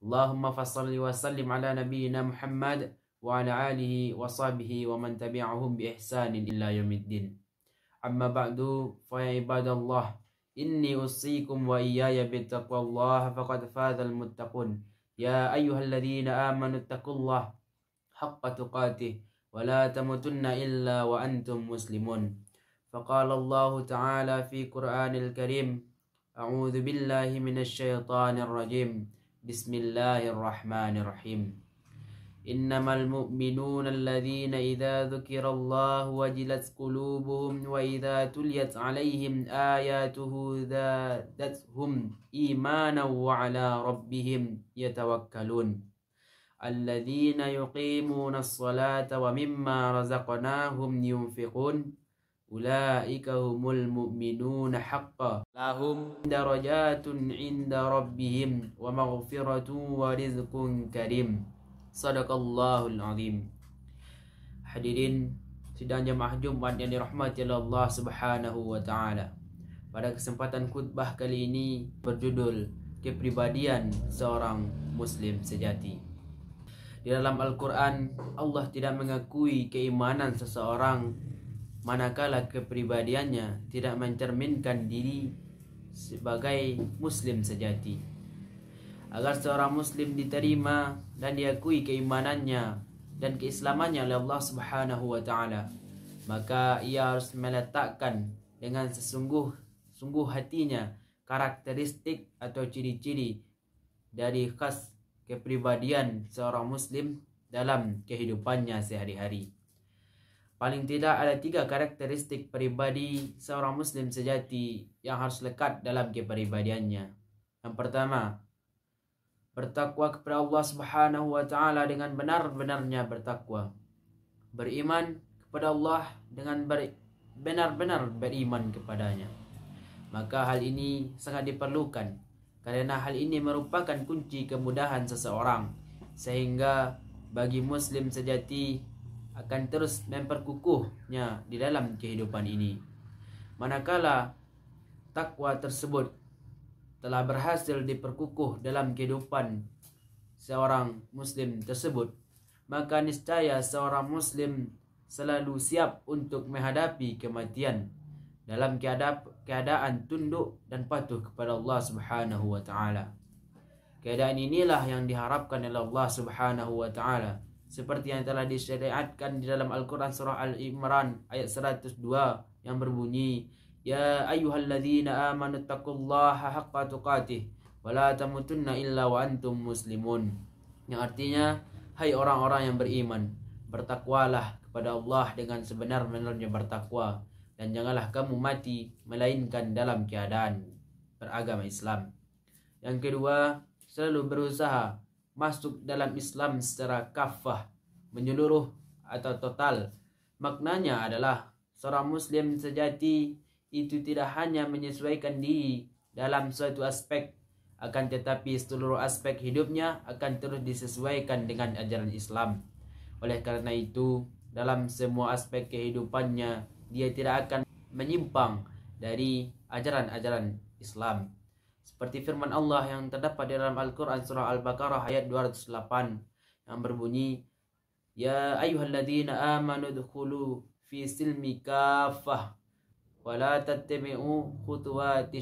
اللهم فصل وسلم على نبينا محمد وعلى آله وصحبه ومن تبعهم بإحسان إلى يوم الدين أما بعد فيا عباد الله إني أوصيكم وإياي بتقوى الله فقد فاز المتقون يا أيها الذين آمنوا اتقوا الله حق تقاته ولا تموتن إلا وأنتم مسلمون فقال الله تعالى في قرآن الكريم أعوذ بالله من الشيطان الرجيم بسم الله الرحمن الرحيم إنما المؤمنون الذين إذا ذكر الله وجلت قلوبهم وإذا تليت عليهم آياته زادتهم إيمانا وعلى ربهم يتوكلون الذين يقيمون الصلاة ومما رزقناهم ينفقون Ulaika humul mu'minuna haqqa Lahum darajatun inda rabbihim Wa maghfiratun wa rizqun karim Sadakallahul azim Hadirin sidang jemaah Jumat yang dirahmati oleh Allah Subhanahu wa taala. Pada kesempatan khutbah kali ini berjudul kepribadian seorang muslim sejati. Di dalam Al-Quran, Allah tidak mengakui keimanan seseorang manakala kepribadiannya tidak mencerminkan diri sebagai muslim sejati agar seorang muslim diterima dan diakui keimanannya dan keislamannya oleh Allah Subhanahu wa taala maka ia harus meletakkan dengan sesungguh sungguh hatinya karakteristik atau ciri-ciri dari khas kepribadian seorang muslim dalam kehidupannya sehari-hari paling tidak ada tiga karakteristik peribadi seorang Muslim sejati yang harus lekat dalam kepribadiannya. Yang pertama, bertakwa kepada Allah Subhanahu wa Ta'ala dengan benar-benarnya bertakwa, beriman kepada Allah dengan benar-benar beriman kepadanya. Maka hal ini sangat diperlukan kerana hal ini merupakan kunci kemudahan seseorang sehingga bagi muslim sejati akan terus memperkukuhnya di dalam kehidupan ini. Manakala takwa tersebut telah berhasil diperkukuh dalam kehidupan seorang muslim tersebut, maka niscaya seorang muslim selalu siap untuk menghadapi kematian dalam keadaan tunduk dan patuh kepada Allah Subhanahu wa taala. Keadaan inilah yang diharapkan oleh Allah Subhanahu wa taala seperti yang telah disyariatkan di dalam Al-Quran Surah Al-Imran ayat 102 yang berbunyi Ya ayuhal ladhina amanu taqullaha haqqa tuqatih wa tamutunna illa wa antum muslimun yang artinya Hai orang-orang yang beriman bertakwalah kepada Allah dengan sebenar-benarnya bertakwa dan janganlah kamu mati melainkan dalam keadaan beragama Islam yang kedua selalu berusaha masuk dalam Islam secara kafah menyeluruh atau total. Maknanya adalah seorang Muslim sejati itu tidak hanya menyesuaikan diri dalam suatu aspek, akan tetapi seluruh aspek hidupnya akan terus disesuaikan dengan ajaran Islam. Oleh kerana itu, dalam semua aspek kehidupannya, dia tidak akan menyimpang dari ajaran-ajaran Islam. Seperti firman Allah yang terdapat di dalam Al-Quran Surah Al-Baqarah ayat 208 yang berbunyi, Ya ayuhalladzina amanu dhukulu fi silmi kafah wa la tattabi'u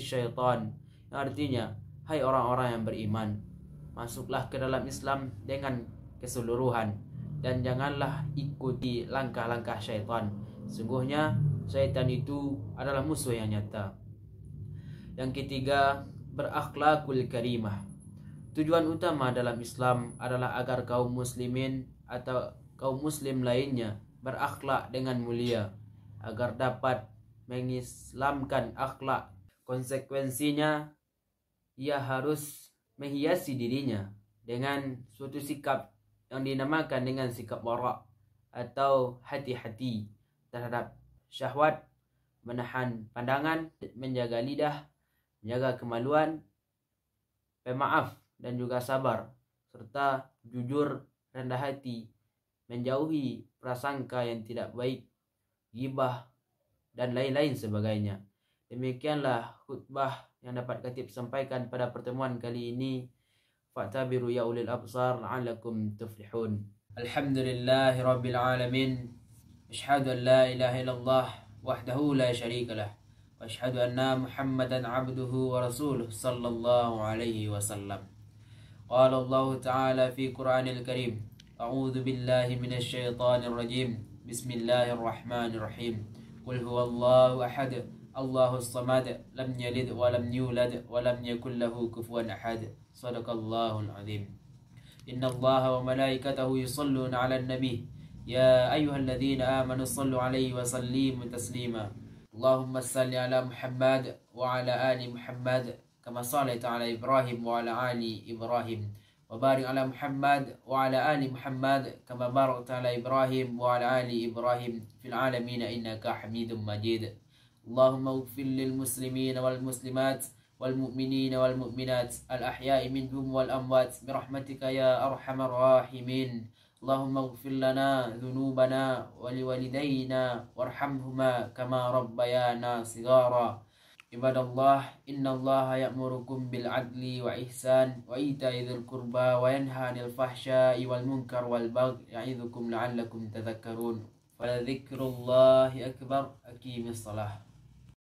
syaitan. artinya, hai orang-orang yang beriman, masuklah ke dalam Islam dengan keseluruhan dan janganlah ikuti langkah-langkah syaitan. Sungguhnya, syaitan itu adalah musuh yang nyata. Yang ketiga, berakhlakul karimah. Tujuan utama dalam Islam adalah agar kaum muslimin atau kaum muslim lainnya berakhlak dengan mulia agar dapat mengislamkan akhlak. Konsekuensinya ia harus menghiasi dirinya dengan suatu sikap yang dinamakan dengan sikap wara' atau hati-hati terhadap syahwat, menahan pandangan, menjaga lidah menjaga kemaluan, pemaaf dan juga sabar, serta jujur rendah hati, menjauhi prasangka yang tidak baik, gibah dan lain-lain sebagainya. Demikianlah khutbah yang dapat Khatib sampaikan pada pertemuan kali ini. Fatabiru ya ulil absar alaikum tuflihun. Alhamdulillahi rabbil alamin. Ashhadu an la ilaha illallah wahdahu la syarika lah. وأشهد أن محمدا عبده ورسوله صلى الله عليه وسلم قال الله تعالى في قرآن الكريم أعوذ بالله من الشيطان الرجيم بسم الله الرحمن الرحيم قل هو الله أحد الله الصمد لم يلد ولم يولد ولم يكن له كفوا أحد صدق الله العظيم إن الله وملائكته يصلون على النبي يا أيها الذين آمنوا صلوا عليه وسلموا تسليما اللهم صل على محمد وعلى آل محمد كما صليت على إبراهيم وعلى آل إبراهيم وبارك على محمد وعلى آل محمد كما باركت على إبراهيم وعلى آل إبراهيم في العالمين إنك حميد مجيد اللهم اغفر للمسلمين والمسلمات والمؤمنين والمؤمنات الأحياء منهم والأموات برحمتك يا أرحم الراحمين اللهم اغفر لنا ذنوبنا ولوالدينا وارحمهما كما ربيانا صغارا عباد الله إن الله يأمركم بالعدل وإحسان وإيتاء ذي القربى وينهى عن الفحشاء والمنكر والبغي يعظكم لعلكم تذكرون ولذكر الله أكبر أقيم الصلاة